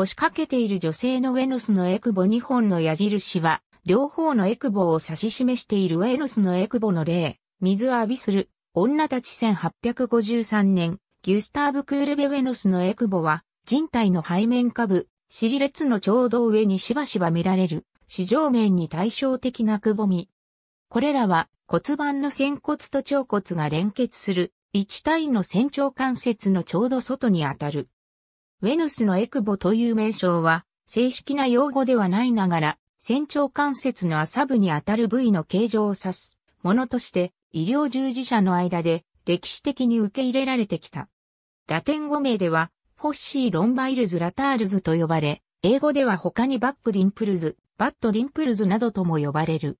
腰掛けている女性のウェノスのエクボ2本の矢印は、両方のエクボを指し示しているウェノスのエクボの例、水浴びする、女たち1853年、ギュスターブ・クールベ・ウェノスのエクボは、人体の背面下部、尻列のちょうど上にしばしば見られる、市場面に対照的なくぼみ。これらは骨盤の仙骨と腸骨が連結する一体の仙腸関節のちょうど外にあたるウェヌスのエクボという名称は、正式な用語ではないながら、仙腸関節の浅部にあたる部位の形状を指すものとして、医療従事者の間で歴史的に受け入れられてきた。ラテン語名では、フォッシー・ロンバイルズ・ラタールズと呼ばれ、英語では他にバックディンプルズ、バット・ディンプルズなどとも呼ばれる。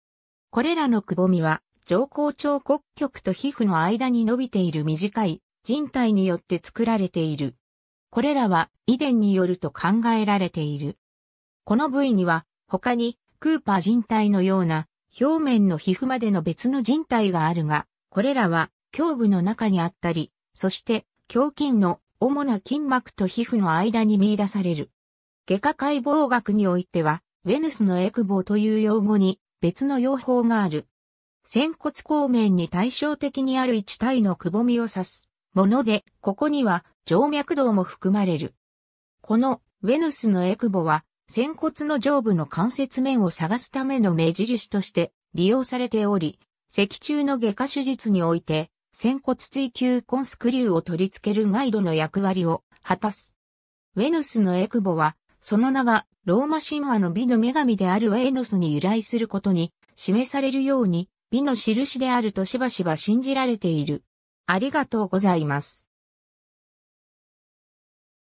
これらのくぼみは、上皇腸骨極と皮膚の間に伸びている短い人体によって作られている。これらは遺伝によると考えられている。この部位には他にクーパー人体のような表面の皮膚までの別の人体があるが、これらは胸部の中にあったり、そして胸筋の主な筋膜と皮膚の間に見出される。外科解剖学においては、ウェヌスのエクボという用語に別の用法がある。仙骨後面に対照的にある一体のくぼみを指すもので、ここには静脈動も含まれる。このウェヌスのエクボは、仙骨の上部の関節面を探すための目印として利用されており、脊柱の外科手術において、仙骨追求コンスクリューを取り付けるガイドの役割を果たす。ウェヌスのエクボは、その名がローマ神話の美の女神であるウェヌスに由来することに示されるように美の印であるとしばしば信じられている。ありがとうございます。